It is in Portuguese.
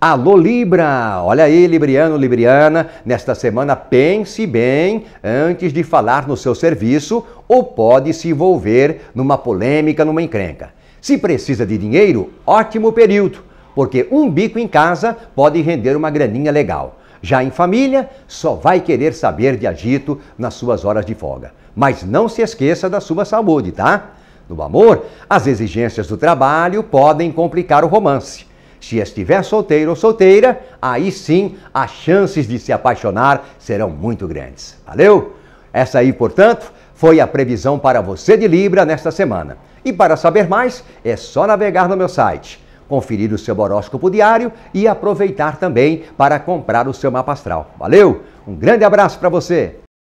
Alô Libra! Olha aí, Libriano, Libriana, nesta semana pense bem antes de falar no seu serviço ou pode se envolver numa polêmica, numa encrenca. Se precisa de dinheiro, ótimo período, porque um bico em casa pode render uma graninha legal. Já em família, só vai querer saber de agito nas suas horas de folga. Mas não se esqueça da sua saúde, tá? No amor, as exigências do trabalho podem complicar o romance. Se estiver solteiro ou solteira, aí sim as chances de se apaixonar serão muito grandes. Valeu? Essa aí, portanto, foi a previsão para você de Libra nesta semana. E para saber mais, é só navegar no meu site, conferir o seu horóscopo diário e aproveitar também para comprar o seu mapa astral. Valeu? Um grande abraço para você!